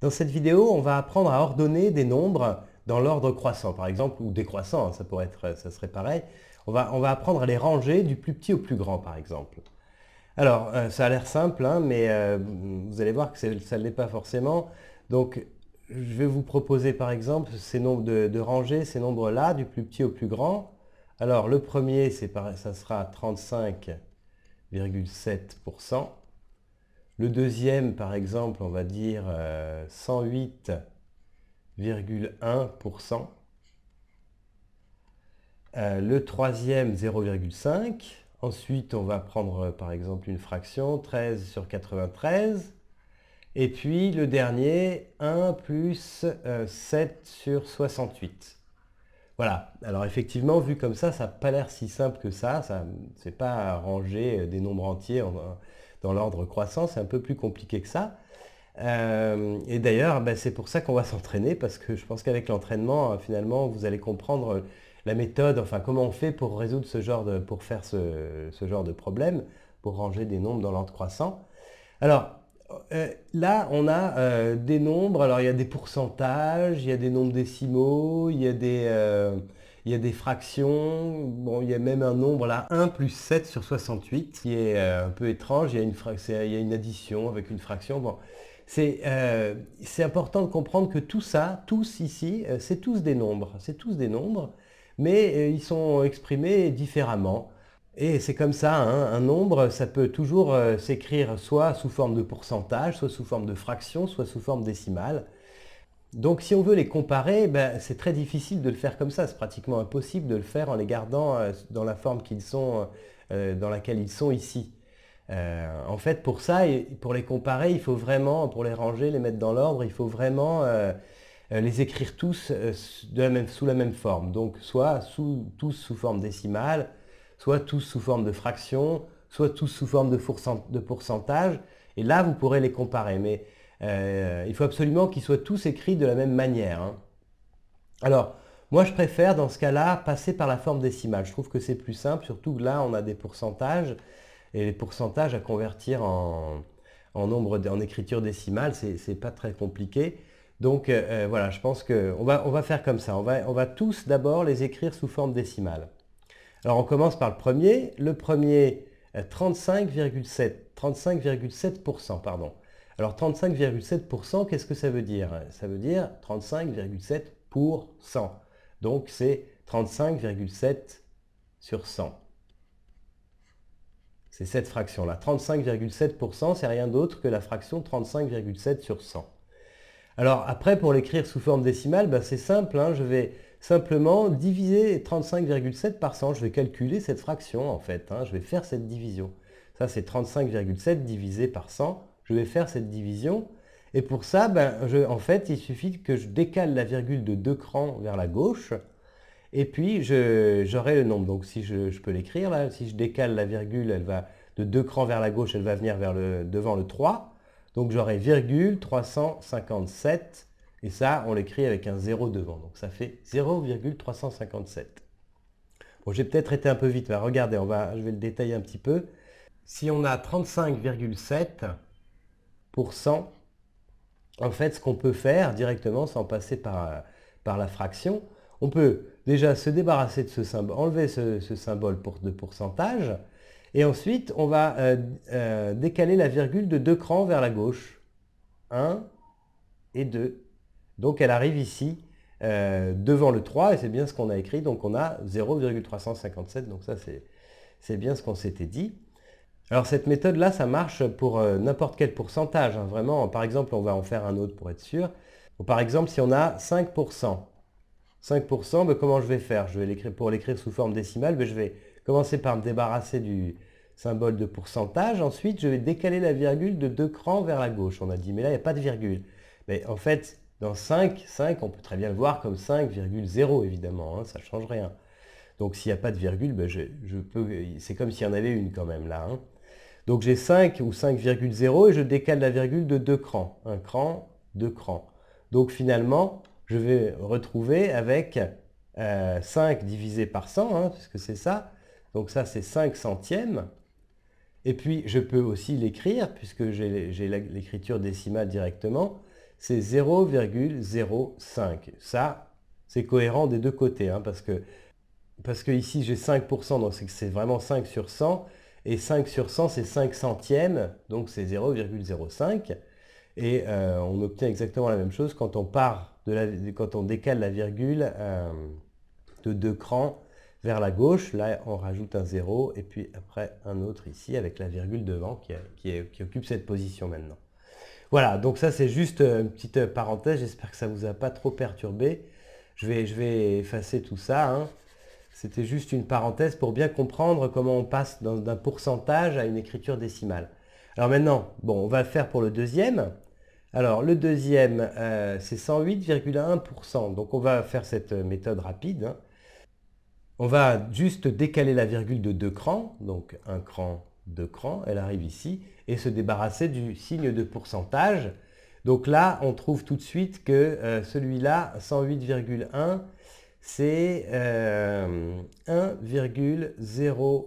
Dans cette vidéo, on va apprendre à ordonner des nombres dans l'ordre croissant, par exemple, ou décroissant, hein, ça, pourrait être, ça serait pareil. On va, on va apprendre à les ranger du plus petit au plus grand, par exemple. Alors, euh, ça a l'air simple, hein, mais euh, vous allez voir que ça ne l'est pas forcément. Donc, je vais vous proposer, par exemple, ces nombres de, de ranger ces nombres-là, du plus petit au plus grand. Alors, le premier, ça sera 35,7%. Le deuxième, par exemple, on va dire 108,1%. Euh, euh, le troisième, 0,5. Ensuite, on va prendre par exemple une fraction, 13 sur 93. Et puis le dernier, 1 plus 7 euh, sur 68. Voilà, alors effectivement, vu comme ça, ça n'a pas l'air si simple que ça. ça c'est pas ranger des nombres entiers dans l'ordre croissant, c'est un peu plus compliqué que ça. Euh, et d'ailleurs, ben, c'est pour ça qu'on va s'entraîner, parce que je pense qu'avec l'entraînement, euh, finalement, vous allez comprendre euh, la méthode, enfin comment on fait pour résoudre ce genre de, pour faire ce, genre de problème, pour ranger des nombres dans l'ordre croissant. Alors, là, on a des nombres, alors il y a des pourcentages, il y a des nombres décimaux, il y a des... Il y a des fractions, il y a même un nombre là, 1 plus 7 sur 68, qui est euh, un peu étrange, il y a une, addition avec une fraction. Euh, c'est important de comprendre que tout ça, tous ici, euh, c'est tous des nombres, c'est tous des nombres, mais ils sont exprimés différemment. Et c'est comme ça, hein, un nombre, ça peut toujours s'écrire soit sous forme de pourcentage, soit sous forme de fraction, soit sous forme décimale. Donc si on veut les comparer, ben, c'est très difficile de le faire comme ça. C'est pratiquement impossible de le faire en les gardant euh, dans la forme qu'ils sont, euh, dans laquelle ils sont ici. Euh, en fait, pour ça, pour les comparer, il faut vraiment, pour les ranger, les mettre dans l'ordre, il faut vraiment les écrire tous sous la même forme. Donc soit tous sous forme décimale, soit tous sous forme de fraction, soit tous sous forme de, de pourcentage. Et là, vous pourrez les comparer. Mais euh, il faut absolument qu'ils soient tous écrits de la même manière. Hein. Alors, moi je préfère dans ce cas-là passer par la forme décimale. Je trouve que c'est plus simple, surtout que là on a des pourcentages et les pourcentages à convertir en, nombre, en écriture décimale, c'est pas très compliqué. Donc euh, euh, voilà, je pense qu'on va, on va faire comme ça. On va, on va tous d'abord les écrire sous forme décimale. Alors on commence par le premier. Le premier, 35,7. 35,7%, pardon. Alors 35,7%, qu'est-ce que ça veut dire Ça veut dire 35,7 pour 100. Donc c'est 35,7 sur 100. C'est cette fraction-là. 35,7%, c'est rien d'autre que la fraction 35,7 sur 100. Alors après, pour l'écrire sous forme décimale, ben, c'est simple. Hein. je vais simplement diviser 35,7 par 100. Je vais calculer cette fraction, en fait. Hein. je vais faire cette division. Ça, c'est 35,7 divisé par 100 je vais faire cette division. Et pour ça, ben, en fait, il suffit que je décale la virgule de deux crans vers la gauche, et puis j'aurai le nombre. Donc si je, peux l'écrire, là, si je décale la virgule, elle va de deux crans vers la gauche, elle va venir vers le, devant le 3. Donc j'aurai virgule 357, et ça, on l'écrit avec un 0 devant. Donc ça fait 0,357. Bon, j'ai peut-être été un peu vite, mais regardez, on va, je vais le détailler un petit peu. Si on a 35,7, en fait, ce qu'on peut faire directement sans passer par, euh, par la fraction, on peut déjà se débarrasser de ce symbole, enlever ce, symbole pour, de pourcentage, et ensuite, on va euh, euh, décaler la virgule de deux crans vers la gauche. 1 et 2. Donc elle arrive ici, devant le 3, et c'est bien ce qu'on a écrit. Donc on a 0,357, donc ça c'est bien ce qu'on s'était dit. Alors cette méthode-là, ça marche pour euh, n'importe quel pourcentage. Hein, vraiment, par exemple, on va en faire un autre pour être sûr. par exemple, si on a 5%, 5%, ben, comment je vais faire je vais l'écrire, Pour l'écrire sous forme décimale, ben, je vais commencer par me débarrasser du symbole de pourcentage. Ensuite, je vais décaler la virgule de deux crans vers la gauche. On a dit, mais là, il n'y a pas de virgule. Mais ben, en fait, dans 5, 5, on peut très bien le voir comme 5,0, évidemment, hein, ça ne change rien. Donc s'il n'y a pas de virgule, je, peux, c'est comme s'il y en avait une quand même là. Hein. Donc j'ai 5 ou 5,0 et je décale la virgule de 2 crans. Un cran, deux crans. Donc finalement, je vais retrouver avec 5 euh, divisé par 100, hein, puisque c'est ça. Donc ça, c'est 5 centièmes. Et puis, je peux aussi l'écrire, puisque j'ai l'écriture décimale directement. C'est 0,05. Ça, c'est cohérent des deux côtés, hein, parce que parce que ici j'ai 5%, donc c'est vraiment 5 sur 100, et 5 sur 100, c'est 5 centièmes, donc c'est 0,05. Et euh, on obtient exactement la même chose quand on part de quand on décale la virgule euh, de deux crans vers la gauche. Là, on rajoute un 0 et puis après un autre ici avec la virgule devant qui, occupe cette position maintenant. Voilà, donc ça c'est juste euh, une petite parenthèse. J'espère que ça ne vous a pas trop perturbé. Je vais, effacer tout ça. Hein. C'était juste une parenthèse pour bien comprendre comment on passe d'un pourcentage à une écriture décimale. Alors maintenant, bon, on va le faire pour le deuxième. Alors le deuxième, euh, c'est 108,1%. Donc on va faire cette méthode rapide. Hein. On va juste décaler la virgule de deux crans, donc un cran, deux crans, elle arrive ici, et se débarrasser du signe de pourcentage. Donc là, on trouve tout de suite que euh, celui-là, 108,1, c'est 1,081,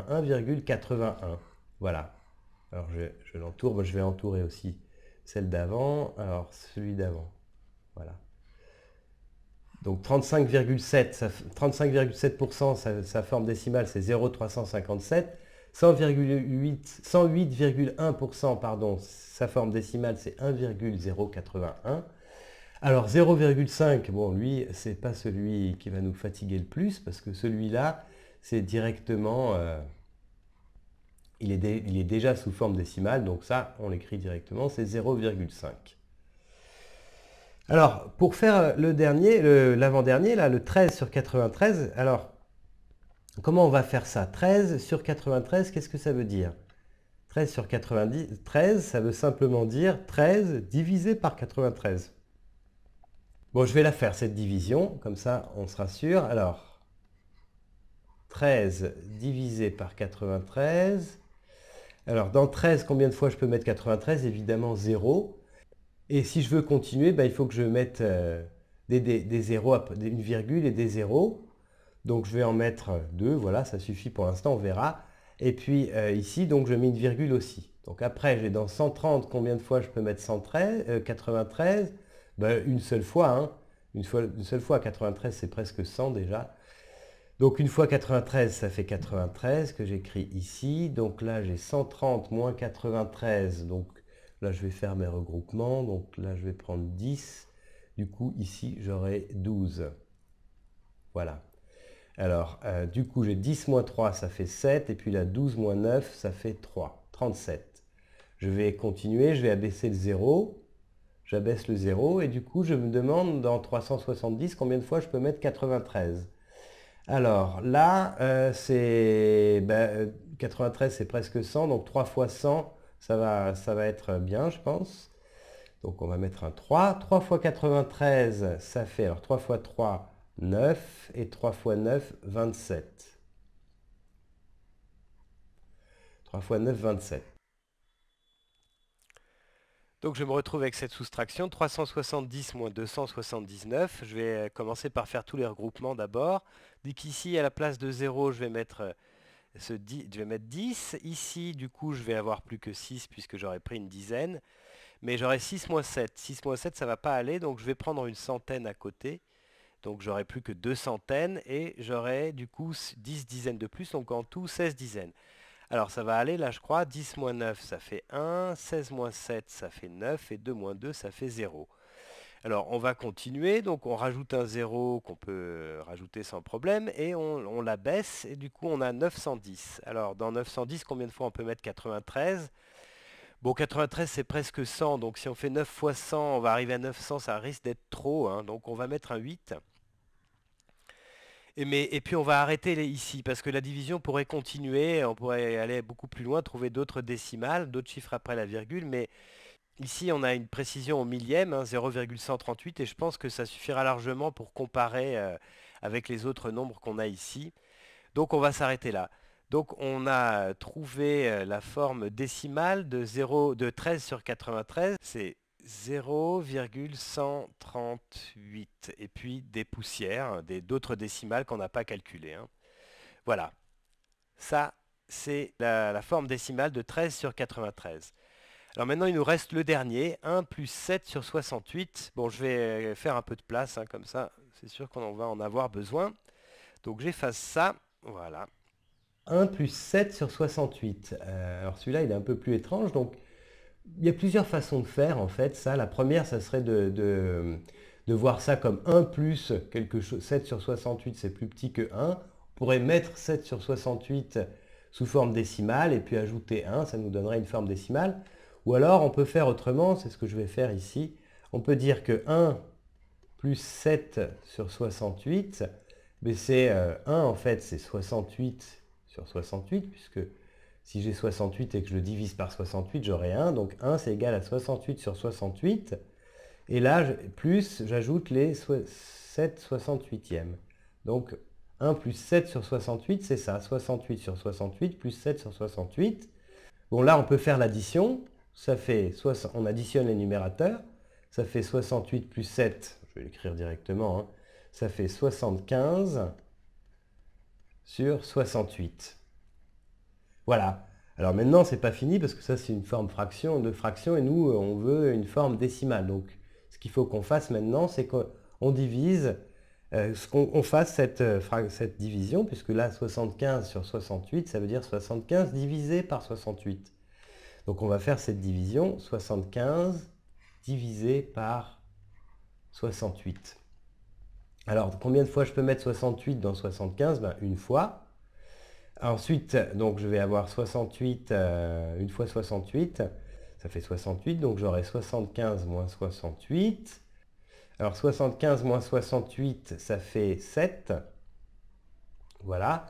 euh, 1,81, Voilà. Alors je, l'entoure, je vais entourer aussi celle d'avant, alors celui d'avant. Voilà. Donc 35,7, 35,7%, sa, forme décimale c'est 0,357. 108,1%, pardon, sa forme décimale c'est 1,081. Alors 0,5, bon lui, ce n'est pas celui qui va nous fatiguer le plus, parce que celui-là, c'est directement... Euh, il, est déjà sous forme décimale, donc ça, on l'écrit directement, c'est 0,5. Alors, pour faire le dernier, l'avant-dernier, là, le 13 sur 93, alors, comment on va faire ça 13 sur 93, qu'est-ce que ça veut dire 13 sur 90, 13, ça veut simplement dire 13 divisé par 93. Bon, je vais la faire, cette division, comme ça on sera sûr. Alors, 13 divisé par 93. Alors, dans 13, combien de fois je peux mettre 93 Évidemment, 0. Et si je veux continuer, ben, il faut que je mette euh, des, des, une virgule et des 0. Donc, je vais en mettre 2. Voilà, ça suffit pour l'instant, on verra. Et puis euh, ici, donc je mets une virgule aussi. Donc après, j'ai dans 130, combien de fois je peux mettre 93 ben, une seule fois, hein. une, fois, une seule fois, 93 c'est presque 100 déjà. Donc une fois 93, ça fait 93 que j'écris ici. Donc là, j'ai 130 moins 93. Donc là, je vais faire mes regroupements. Donc là, je vais prendre 10. Du coup, ici, j'aurai 12. Voilà. Alors, euh, du coup, j'ai 10 moins 3, ça fait 7. Et puis là, 12 moins 9, ça fait 3. 37. Je vais continuer, je vais abaisser le 0. J'abaisse le 0 et du coup, je me demande dans 370 combien de fois je peux mettre 93. Alors là, euh, c'est 93, ben, euh, c'est presque 100, donc 3 fois 100, ça va, ça va être bien, je pense. Donc on va mettre un 3. 3 fois 93, ça fait, alors 3 fois 3, 9, et 3 fois 9, 27. 3 fois 9, 27. Donc je me retrouve avec cette soustraction, 370 moins 279. Je vais euh, commencer par faire tous les regroupements d'abord. Donc ici, à la place de 0, je vais mettre, 10, euh, je vais mettre 10. Ici, du coup, je vais avoir plus que 6 puisque j'aurais pris une dizaine. Mais j'aurai 6 moins 7. 6 moins 7, ça ne va pas aller, donc je vais prendre une centaine à côté. Donc j'aurai plus que 2 centaines et j'aurai du coup 10 dizaines de plus, donc en tout 16 dizaines. Alors ça va aller là je crois, 10 moins 9 ça fait 1, 16 moins 7 ça fait 9 et 2 moins 2 ça fait 0. Alors on va continuer, donc on rajoute un 0 qu'on peut rajouter sans problème et on, la baisse et du coup on a 910. Alors dans 910 combien de fois on peut mettre 93 Bon 93 c'est presque 100 donc si on fait 9 fois 100 on va arriver à 900 ça risque d'être trop hein. donc on va mettre un 8. Et, mais, et puis on va arrêter ici, parce que la division pourrait continuer, on pourrait aller beaucoup plus loin, trouver d'autres décimales, d'autres chiffres après la virgule, mais ici on a une précision au millième, 0,138, hein, et je pense que ça suffira largement pour comparer euh, avec les autres nombres qu'on a ici. Donc on va s'arrêter là. Donc on a trouvé euh, la forme décimale de, de 13 sur 93, c'est 0,138 et puis des poussières, des d'autres décimales qu'on n'a pas calculées. Hein. Voilà, ça c'est la, forme décimale de 13 sur 93. Alors maintenant il nous reste le dernier, 1 plus 7 sur 68. Bon je vais euh, faire un peu de place hein, comme ça, c'est sûr qu'on va en avoir besoin. Donc j'efface ça, voilà. 1 plus 7 sur 68. Euh, alors celui-là il est un peu plus étrange, donc il y a plusieurs façons de faire en fait. Ça, la première, ça serait de, voir ça comme 1 plus quelque chose. 7 sur 68, c'est plus petit que 1. On pourrait mettre 7 sur 68 sous forme décimale et puis ajouter 1, ça nous donnerait une forme décimale. Ou alors on peut faire autrement, c'est ce que je vais faire ici. On peut dire que 1 plus 7 sur 68, mais c'est 1 euh, en fait c'est 68 sur 68 puisque si j'ai 68 et que je le divise par 68, j'aurai 1. Donc 1, c'est égal à 68 sur 68. Et là, plus, j'ajoute les 7 68e. Donc 1 plus 7 sur 68, c'est ça. 68 sur 68 plus 7 sur 68. Bon, là, on peut faire l'addition. Ça fait, on additionne les numérateurs. Ça fait 68 plus 7. Je vais l'écrire directement. Hein. Ça fait 75 sur 68. Voilà. Alors maintenant, ce n'est pas fini parce que ça, c'est une forme fraction de fraction et nous, euh, on veut une forme décimale. Donc, ce qu'il faut qu'on fasse maintenant, c'est qu'on divise, euh, qu'on fasse euh, cette, division, puisque là, 75 sur 68, ça veut dire 75 divisé par 68. Donc, on va faire cette division, 75 divisé par 68. Alors, combien de fois je peux mettre 68 dans 75 ben, Une fois. Ensuite, donc je vais avoir 68, euh, une fois 68, ça fait 68, donc j'aurai 75 moins 68. Alors 75 moins 68, ça fait 7. Voilà.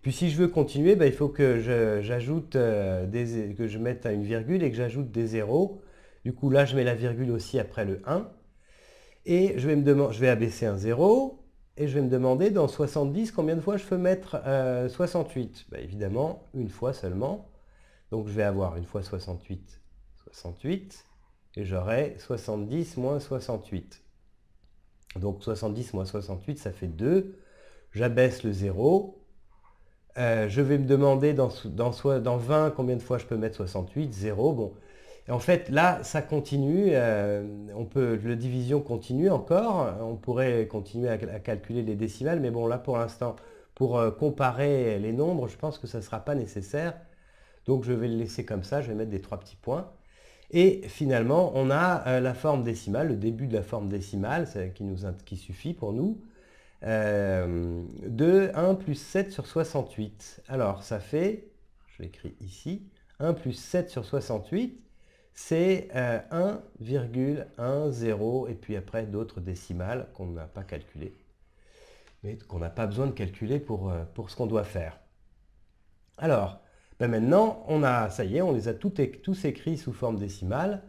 Puis si je veux continuer, ben, il faut que j'ajoute euh, que je mette une virgule et que j'ajoute des zéros. Du coup là je mets la virgule aussi après le 1. Et je vais, me je vais abaisser un 0 et je vais me demander dans 70 combien de fois je peux mettre 68. Euh, ben, évidemment, une fois seulement. Donc je vais avoir une fois 68, 68, et j'aurai 70 moins 68. Donc 70 moins 68, ça fait 2. J'abaisse le 0. Euh, je vais me demander dans, dans 20 combien de fois je peux mettre 68, 0. Bon, en fait, là, ça continue. Euh, on peut, le division continue encore. On pourrait continuer à, calculer les décimales, mais bon, là, pour l'instant, pour euh, comparer les nombres, je pense que ça ne sera pas nécessaire. Donc, je vais le laisser comme ça. Je vais mettre des trois petits points. Et finalement, on a euh, la forme décimale, le début de la forme décimale, qui, nous, qui suffit pour nous, de 1 plus 7 sur 68. Alors, ça fait, je l'écris ici, 1 plus 7 sur 68, c'est 1,10 euh, et puis après d'autres décimales qu'on n'a pas calculées, mais qu'on n'a pas besoin de calculer pour, euh, ce qu'on doit faire. Alors, ben maintenant, on a, ça y est, on les a tous écrits sous forme décimale.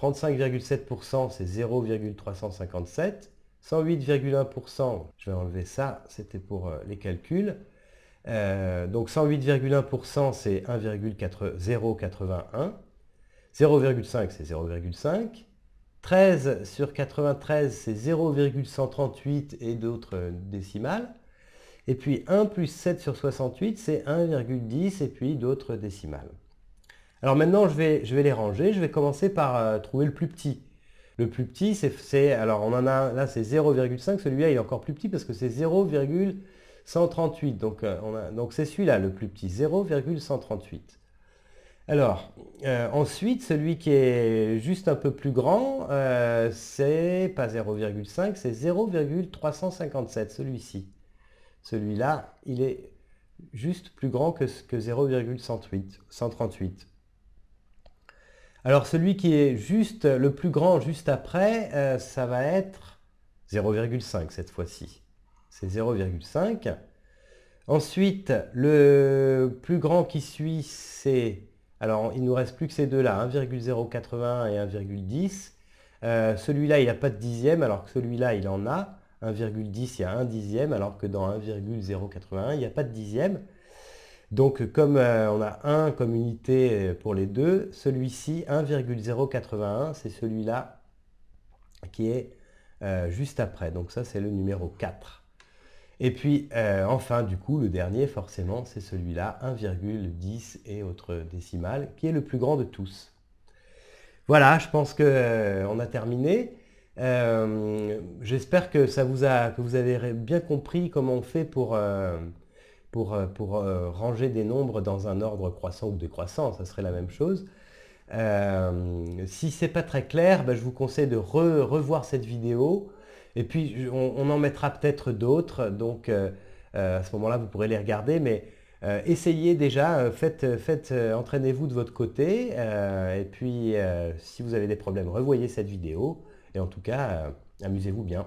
35,7% c'est 0,357. 108,1%, je vais enlever ça, c'était pour euh, les calculs. donc 108,1% c'est 1,081. 0,5 c'est 0,5. 13 sur 93 c'est 0,138 et d'autres euh, décimales. Et puis 1 plus 7 sur 68 c'est 1,10 et puis d'autres décimales. Alors maintenant je vais, les ranger, je vais commencer par euh, trouver le plus petit. Le plus petit c'est, alors on en a, là c'est 0,5, celui-là il est encore plus petit parce que c'est 0,138. Euh, donc c'est celui-là le plus petit, 0,138. Alors, euh, ensuite, celui qui est juste un peu plus grand, euh, c'est pas 0,5, c'est 0,357, celui-ci. Celui-là, il est juste plus grand que, 0,138. Alors celui qui est juste le plus grand juste après, euh, ça va être 0,5 cette fois-ci. C'est 0,5. Ensuite, le plus grand qui suit, c'est alors, il nous reste plus que ces deux-là, 1,081 et 1,10. Euh, celui-là, il a pas de dixième, alors que celui-là, il en a. 1,10, il y a un dixième, alors que dans 1,081, il n'y a pas de dixième. Donc, comme euh, on a un comme unité euh, pour les deux, celui-ci, 1,081, c'est celui-là qui est juste après. Donc ça, c'est le numéro 4. Et puis euh, enfin, du coup, le dernier, forcément, c'est celui-là, 1,10 et autres décimales, qui est le plus grand de tous. Voilà, je pense qu'on euh, a terminé. Euh, j'espère que ça vous a, que vous avez bien compris comment on fait pour, ranger des nombres dans un ordre croissant ou décroissant, ça serait la même chose. si ce n'est pas très clair, ben, je vous conseille de revoir cette vidéo et puis, on, en mettra peut-être d'autres. Donc, euh, euh, à ce moment-là, vous pourrez les regarder. Mais euh, essayez déjà, faites, faites entraînez-vous de votre côté. et puis, si vous avez des problèmes, revoyez cette vidéo. Et en tout cas, amusez-vous bien.